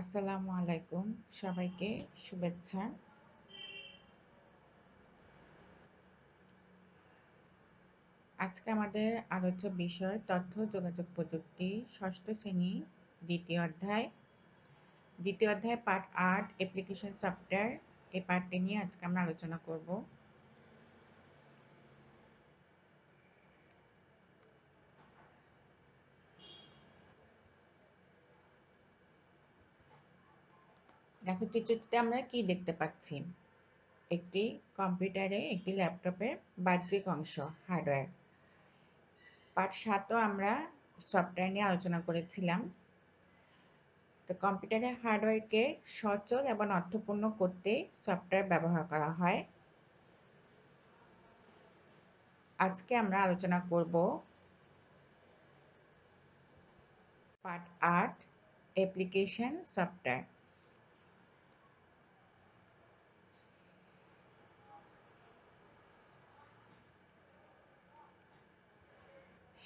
আসসালামু আলাইকুম সবাইকে শুভেচ্ছা আজকে আমাদের আলোচ্য বিষয় তথ্য যোগাযোগ প্রযুক্তি ষষ্ঠ শ্রেণী দ্বিতীয় অধ্যায় দ্বিতীয় অধ্যায় পার্ট আট অ্যাপ্লিকেশন সফটওয়্যার এই পার্টটি নিয়ে আজকে আমরা আলোচনা করব দেখো চিত্রটিতে আমরা কি দেখতে পাচ্ছি একটি কম্পিউটারে একটি ল্যাপটপে বাহ্যিক অংশ হার্ডওয়্যার পার্ট সাতও আমরা সফটওয়্যার নিয়ে আলোচনা করেছিলাম তো কম্পিউটারের হার্ডওয়্যারকে সচল এবং অর্থপূর্ণ করতে সফটওয়্যার ব্যবহার করা হয় আজকে আমরা আলোচনা করব পার্ট আট অ্যাপ্লিকেশন সফটওয়্যার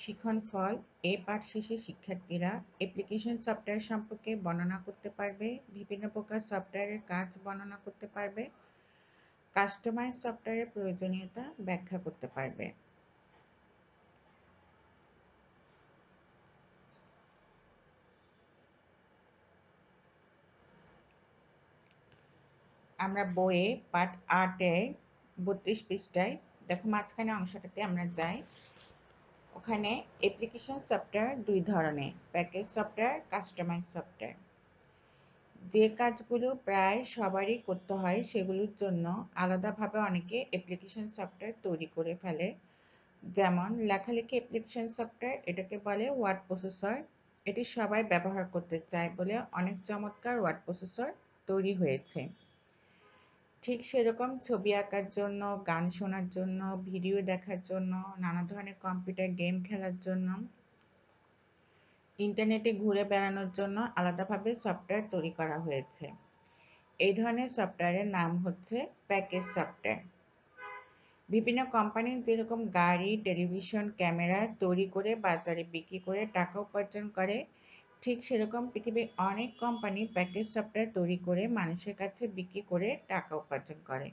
শিক্ষণ ফল এ পাঠ শেষে শিক্ষার্থীরা অ্যাপ্লিকেশন সফটওয়্যার সম্পর্কে বর্ণনা করতে পারবে বিভিন্ন প্রকার সফটওয়্যারের কাজ বর্ণনা করতে পারবে কাস্টমাইজ সফটওয়্যারের প্রয়োজনীয়তা ব্যাখ্যা করতে পারবে আমরা বইয়ে পাঠ আটে বত্রিশ পৃষ্ঠায় দেখো মাঝখানে অংশটাতে আমরা যাই ওখানে অ্যাপ্লিকেশন সফটওয়্যার দুই ধরনের প্যাকেজ সফটওয়্যার কাস্টমাইজ সফটওয়্যার যে কাজগুলো প্রায় সবারই করতে হয় সেগুলোর জন্য আলাদাভাবে অনেকে অ্যাপ্লিকেশন সফটওয়্যার তৈরি করে ফেলে যেমন লেখালেখি অ্যাপ্লিকেশন সফটওয়্যার এটাকে বলে ওয়ার্ড প্রসেসর এটি সবাই ব্যবহার করতে চায় বলে অনেক চমৎকার ওয়ার্ড প্রসেসর তৈরি হয়েছে ঠিক সেরকম ছবি আঁকার জন্য গান শোনার জন্য ভিডিও দেখার জন্য নানা ধরনের কম্পিউটার গেম খেলার জন্য ইন্টারনেটে ঘুরে বেড়ানোর জন্য আলাদাভাবে সফটওয়্যার তৈরি করা হয়েছে এই ধরনের সফটওয়্যারের নাম হচ্ছে প্যাকেজ সফটওয়্যার বিভিন্ন কোম্পানি যেরকম গাড়ি টেলিভিশন ক্যামেরা তৈরি করে বাজারে বিক্রি করে টাকা উপার্জন করে ঠিক সেরকম পৃথিবীর অনেক কোম্পানি প্যাকেজ সফটওয়্যার তৈরি করে মানুষের কাছে বিক্রি করে টাকা উপার্জন করে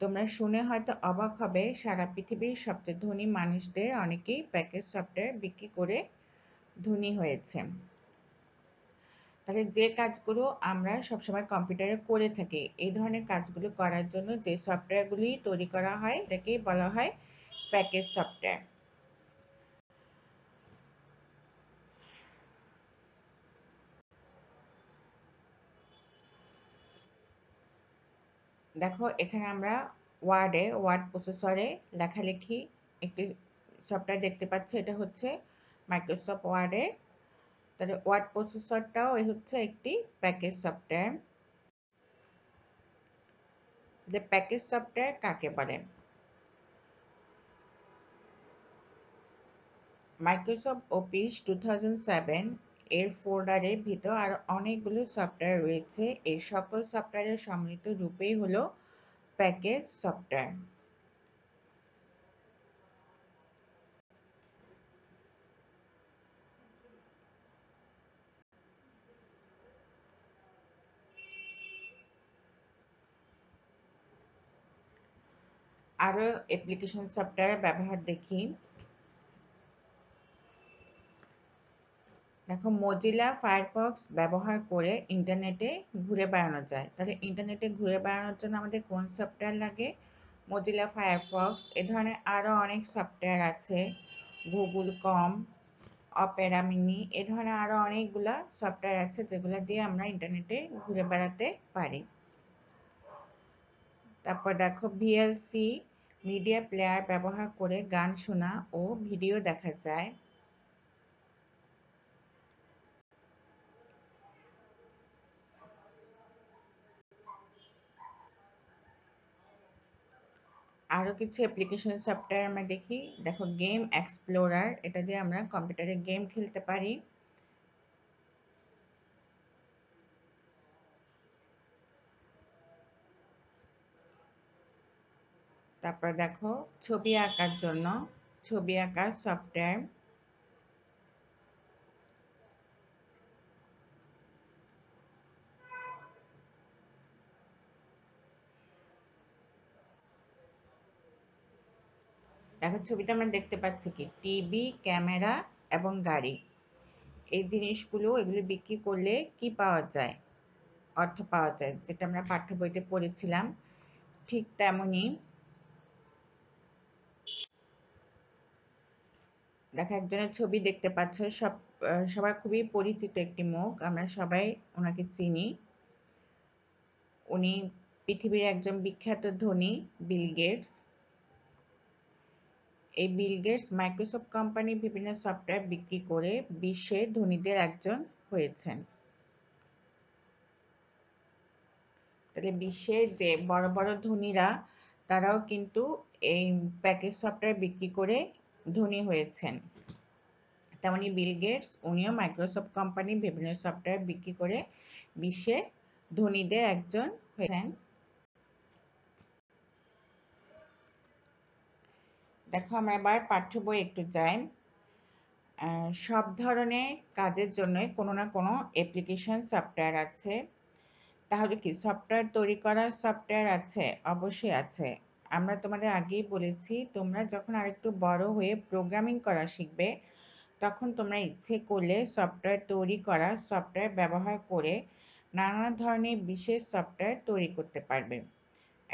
তোমরা শুনে হয়তো অবাক হবে সারা পৃথিবীর সবচেয়ে ধনী মানুষদের অনেকেই প্যাকেজ সফটওয়্যার বিক্রি করে ধনী হয়েছে তাহলে যে কাজগুলো আমরা সবসময় কম্পিউটারে করে থাকি এই ধরনের কাজগুলো করার জন্য যে সফটওয়্যারগুলি তৈরি করা হয় এটাকেই বলা হয় প্যাকেজ সফটওয়্যার দেখো এখানে আমরা ওয়ার্ডে ওয়ার্ড প্রসেসরে লেখালেখি একটি সফটওয়্যার দেখতে পাচ্ছি এটা হচ্ছে মাইক্রোসফট ওয়ার্ডে তাহলে ওয়ার্ড প্রসেসরটাও এই হচ্ছে একটি প্যাকেজ সফটওয়্যার যে প্যাকেজ সফটওয়্যার কাকে বলে Microsoft Office two thousand seven এর ফোল্ডারের ভিতর আর অনেকগুলো সফটওয়্যার রয়েছে এই সকল সফটওয়্যারের সম্মিলিত রূপেই হলো প্যাকেজ সফটওয়্যার আরও অ্যাপ্লিকেশন সফটওয়্যার ব্যবহার দেখি দেখো মজিলা ফায়ারফক্স ব্যবহার করে ইন্টারনেটে ঘুরে বেড়ানো যায় তাহলে ইন্টারনেটে ঘুরে বেড়ানোর জন্য আমাদের কোন সফটওয়্যার লাগে মজিলা ফায়ারফক্স এ ধরনের আরও অনেক সফটওয়্যার আছে গুগল কম অপেরা মিনি এ ধরনের আরও অনেকগুলো সফটওয়্যার আছে যেগুলো দিয়ে আমরা ইন্টারনেটে ঘুরে বেড়াতে পারি তারপর দেখো ভিএলসি মিডিয়া প্লেয়ার ব্যবহার করে গান শোনা ও ভিডিও দেখা যায় আরও কিছু অ্যাপ্লিকেশন সফটওয়্যার আমরা দেখি দেখো গেম এক্সপ্লোরার এটা দিয়ে আমরা কম্পিউটারে গেম খেলতে পারি তারপর দেখো ছবি আঁকার জন্য ছবি আঁকার সফটওয়্যার দেখো ছবিটা আমরা দেখতে পাচ্ছি কি টিভি ক্যামেরা এবং গাড়ি এই জিনিসগুলো এগুলো বিক্রি করলে কি পাওয়া যায় অর্থ পাওয়া যায় যেটা আমরা পাঠ্য বইতে পড়েছিলাম ঠিক তেমনই দেখো একজনের ছবি দেখতে পাচ্ছ সব সবার খুবই পরিচিত একটি মুখ আমরা সবাই ওনাকে চিনি উনি পৃথিবীর একজন বিখ্যাত ধনী বিল গেটস এই বিল গেটস মাইক্রোসফট কোম্পানির বিভিন্ন সফটওয়্যার বিক্রি করে বিশ্বে ধনীদের একজন হয়েছেন তাহলে বিশ্বের যে বড় বড় ধনীরা তারাও কিন্তু এই প্যাকেজ সফটওয়্যার বিক্রি করে ধনী হয়েছেন তেমনি বিল গেটস উনিও মাইক্রোসফট কোম্পানি বিভিন্ন সফটওয়্যার বিক্রি করে বিশ্বে ধনীদের একজন হয়েছেন দেখো আমরা এবার পাঠ্য বই একটু যাই সব ধরনের কাজের জন্য কোনো না কোনো অ্যাপ্লিকেশন সফটওয়্যার আছে তাহলে কি সফটওয়্যার তৈরি করার সফটওয়্যার আছে অবশ্যই আছে আমরা তোমাদের আগেই বলেছি তোমরা যখন আরেকটু বড় হয়ে প্রোগ্রামিং করা শিখবে তখন তোমরা ইচ্ছে করলে সফটওয়্যার তৈরি করা সফটওয়্যার ব্যবহার করে নানা ধরনের বিশেষ সফটওয়্যার তৈরি করতে পারবে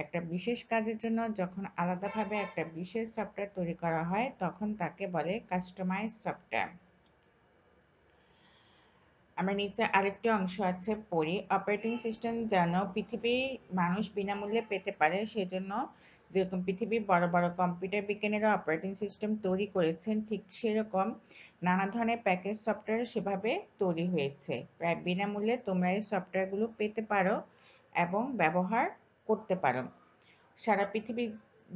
একটা বিশেষ কাজের জন্য যখন আলাদাভাবে একটা বিশেষ সফটওয়্যার তৈরি করা হয় তখন তাকে বলে কাস্টমাইজ সফটওয়্যার আমার নিচে আরেকটি অংশ আছে পড়ি অপারেটিং সিস্টেম যেন পৃথিবী মানুষ বিনামূল্যে পেতে পারে সেজন্য যেরকম পৃথিবীর বড় বড় কম্পিউটার বিজ্ঞানীরা অপারেটিং সিস্টেম তৈরি করেছেন ঠিক সেরকম নানা ধরনের প্যাকেজ সফটওয়্যার সেভাবে তৈরি হয়েছে প্রায় বিনামূল্যে তোমরা এই সফটওয়্যারগুলো পেতে পারো এবং ব্যবহার করতে পারো সারা পৃথিবী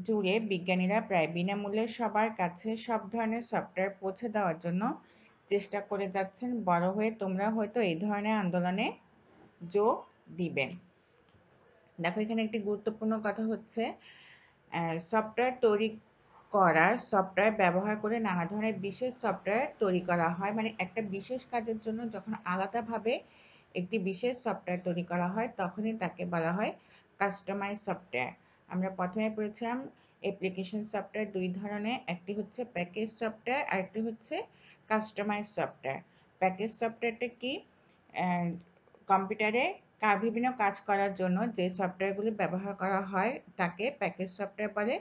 জুড়ে বিজ্ঞানীরা প্রায় বিনামূল্যে সবার কাছে সব ধরনের সফটওয়্যার পৌঁছে দেওয়ার জন্য চেষ্টা করে যাচ্ছেন বড় হয়ে তোমরা হয়তো এই ধরনের আন্দোলনে যোগ দিবে দেখো এখানে একটি গুরুত্বপূর্ণ কথা হচ্ছে সফটওয়্যার তৈরি করা সফটওয়্যার ব্যবহার করে নানা ধরনের বিশেষ সফটওয়্যার তৈরি করা হয় মানে একটা বিশেষ কাজের জন্য যখন আলাদাভাবে একটি বিশেষ সফটওয়্যার তৈরি করা হয় তখনই তাকে বলা হয় কাস্টমাইজ সফটওয়্যার আমরা প্রথমে পড়েছিলাম অ্যাপ্লিকেশন সফটওয়্যার দুই ধরনের একটি হচ্ছে প্যাকেজ সফটওয়্যার আর একটি হচ্ছে কাস্টমাইজ সফটওয়্যার প্যাকেজ সফটওয়্যারটা কি কম্পিউটারে বিভিন্ন কাজ করার জন্য যে সফটওয়্যারগুলি ব্যবহার করা হয় তাকে প্যাকেজ সফটওয়্যার বলে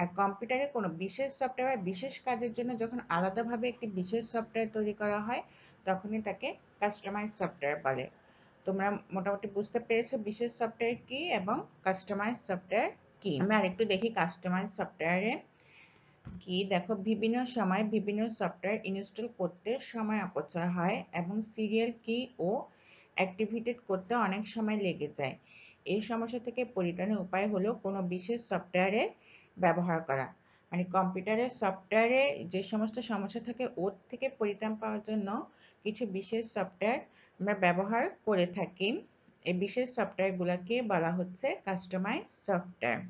আর কম্পিউটারে কোনো বিশেষ সফটওয়্যার বা বিশেষ কাজের জন্য যখন আলাদাভাবে একটি বিশেষ সফটওয়্যার তৈরি করা হয় তখনই তাকে কাস্টমাইজ সফটওয়্যার বলে তোমরা মোটামুটি বুঝতে পেরেছো বিশেষ সফটওয়্যার কি এবং কাস্টমাইজ সফটওয়্যার কি আমি আরেকটু দেখি কাস্টমাইজ সফটওয়্যারে কি দেখো বিভিন্ন সময় বিভিন্ন সফটওয়্যার ইনস্টল করতে সময় অপচয় হয় এবং সিরিয়াল কি ও অ্যাক্টিভিটেড করতে অনেক সময় লেগে যায় এই সমস্যা থেকে পরিত্রাণের উপায় হলো কোনো বিশেষ সফটওয়্যারের ব্যবহার করা মানে কম্পিউটারের সফটওয়্যারে যে সমস্ত সমস্যা থাকে ওর থেকে পরিত্রাণ পাওয়ার জন্য কিছু বিশেষ সফটওয়্যার আমরা ব্যবহার করে থাকি এই বিশেষ সফটওয়্যারগুলোকে বলা হচ্ছে কাস্টমাইজ সফটওয়্যার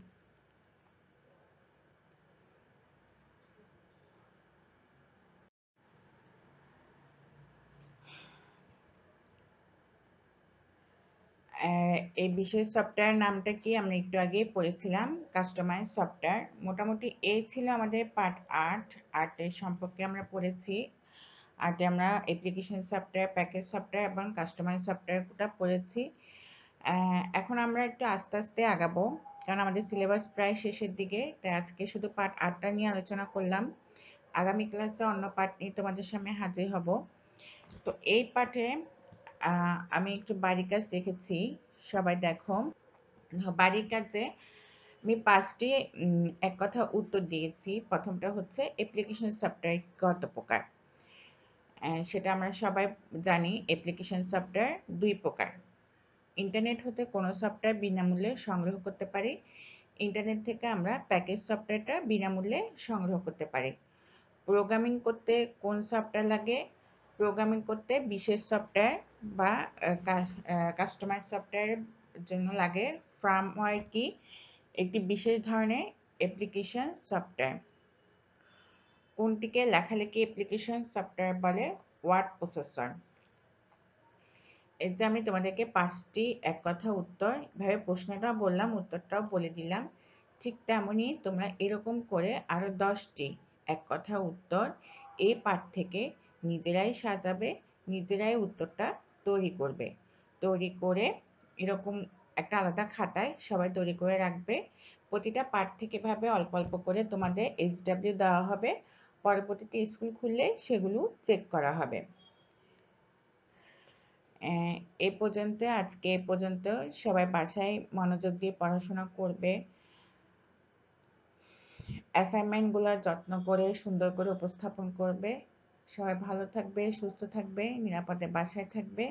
এই বিশেষ সফটওয়্যার নামটা কি আমরা একটু আগে পড়েছিলাম কাস্টমাইজ সফটওয়্যার মোটামুটি এই ছিল আমাদের পার্ট আর্ট আর্টের সম্পর্কে আমরা পড়েছি আগে আমরা অ্যাপ্লিকেশন সফটওয়্যার প্যাকেজ সফটওয়্যার এবং কাস্টমার সফটওয়্যারটা পড়েছি এখন আমরা একটু আস্তে আস্তে আগাবো কারণ আমাদের সিলেবাস প্রায় শেষের দিকে তাই আজকে শুধু পার্ট আটটা নিয়ে আলোচনা করলাম আগামী ক্লাসে অন্য পার্ট নিয়ে তোমাদের সামনে হাজির হব তো এই পার্টে আমি একটু বাড়ির কাজ রেখেছি সবাই দেখো বাড়ির কাজে আমি পাঁচটি এক কথা উত্তর দিয়েছি প্রথমটা হচ্ছে অ্যাপ্লিকেশন সফটওয়্যার কত প্রকার সেটা আমরা সবাই জানি অ্যাপ্লিকেশন সফটওয়্যার দুই প্রকার ইন্টারনেট হতে কোনো সফটওয়্যার বিনামূল্যে সংগ্রহ করতে পারি ইন্টারনেট থেকে আমরা প্যাকেজ সফটওয়্যারটা বিনামূল্যে সংগ্রহ করতে পারি প্রোগ্রামিং করতে কোন সফটওয়্যার লাগে প্রোগ্রামিং করতে বিশেষ সফটওয়্যার বা কাস্টমাইজ সফটওয়্যারের জন্য লাগে ফ্রামওয়ার কি একটি বিশেষ ধরনের অ্যাপ্লিকেশন সফটওয়্যার কোনটিকে লেখালেখি অ্যাপ্লিকেশন সফটওয়্যার বলে ওয়ার্ড প্রসেসর যে আমি তোমাদেরকে পাঁচটি এক কথা উত্তর এভাবে প্রশ্নটা বললাম উত্তরটাও বলে দিলাম ঠিক তেমনই তোমরা এরকম করে আরও দশটি এক কথা উত্তর এই পাঠ থেকে নিজেরাই সাজাবে নিজেরাই উত্তরটা তৈরি করবে তৈরি করে এরকম একটা আলাদা খাতায় সবাই তৈরি করে রাখবে প্রতিটা পাঠ থেকে ভাবে অল্প অল্প করে তোমাদের এইচডাব্লিউ দেওয়া হবে পরবর্তীতে স্কুল খুললে সেগুলো চেক করা হবে এ পর্যন্ত আজকে এ পর্যন্ত সবাই বাসায় মনোযোগ দিয়ে পড়াশোনা করবে অ্যাসাইনমেন্টগুলো যত্ন করে সুন্দর করে উপস্থাপন করবে সবাই ভালো থাকবে সুস্থ থাকবে নিরাপদে বাসায় থাকবে